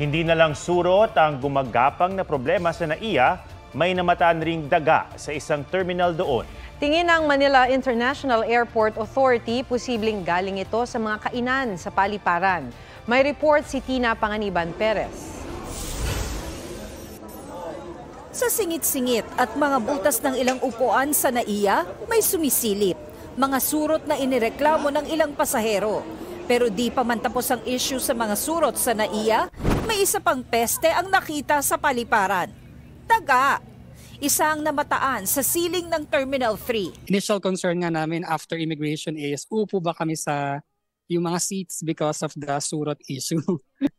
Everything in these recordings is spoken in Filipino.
Hindi na lang surot ang gumagapang na problema sa NAIA, may namataan ring daga sa isang terminal doon. Tingin ng Manila International Airport Authority, posibleng galing ito sa mga kainan sa paliparan. May report si Tina Panganiban Perez. Sa singit-singit at mga butas ng ilang upuan sa NAIA, may sumisilip. Mga surot na inireklamo ng ilang pasahero. Pero di pa man tapos ang issue sa mga surot sa NAIA may isa pang peste ang nakita sa paliparan. Daga, isang namataan sa ceiling ng Terminal 3. Initial concern nga namin after immigration is upo ba kami sa yung mga seats because of the surot issue.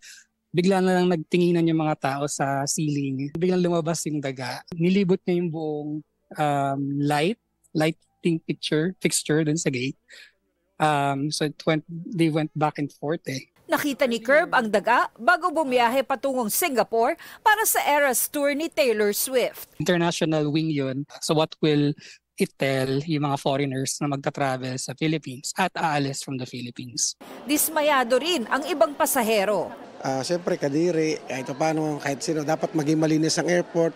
Bigla na lang nagtinginan yung mga tao sa ceiling. Biglang lumabas yung daga. Nilibot niya yung buong um, light, lighting picture, fixture dun sa gate. Um, so it went, they went back and forth eh nakita ni Curb ang daga bago bumiyahe patungong Singapore para sa Eras Tour ni Taylor Swift. International wing yun. So what will it tell yung mga foreigners na magta-travel sa Philippines at aalis from the Philippines. Dismayado rin ang ibang pasahero. Uh, Siyempre, kadiri, kahit eh, paano, kahit sino, dapat maging malinis ang airport,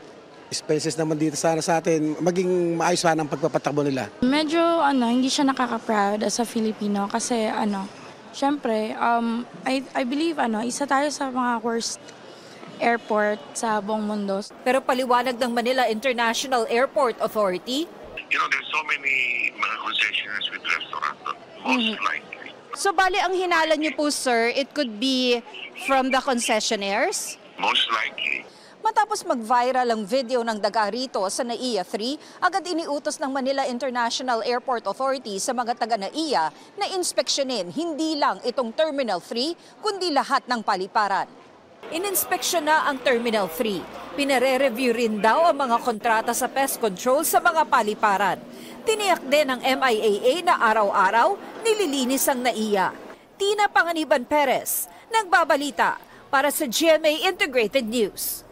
spaces naman dito sana sa atin, maging maayos sana ang pagpapatakbo nila. Medyo ano, hindi siya nakaka-proud as a Filipino kasi ano, syempre, um, I, I believe ano, isa tayo sa mga worst airport sa buong mundo. Pero paliwanag ng Manila International Airport Authority. You know, there's so many mga concessionaires with restaurants, most mm-hmm. likely. So bali ang hinala niyo po sir, it could be from the concessionaires? Most likely. Matapos mag-viral ang video ng daga rito sa NAIA 3, agad iniutos ng Manila International Airport Authority sa mga taga NAIA na inspeksyonin hindi lang itong Terminal 3 kundi lahat ng paliparan. Ininspeksyon na ang Terminal 3. Pinare-review rin daw ang mga kontrata sa pest control sa mga paliparan. Tiniyak din ng MIAA na araw-araw nililinis ang NAIA. Tina Panganiban Perez, nagbabalita para sa GMA Integrated News.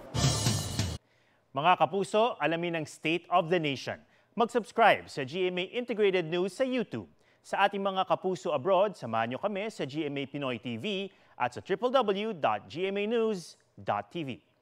Mga kapuso, alamin ang state of the nation. Mag-subscribe sa GMA Integrated News sa YouTube. Sa ating mga kapuso abroad, samahan nyo kami sa GMA Pinoy TV at sa www.gmanews.tv.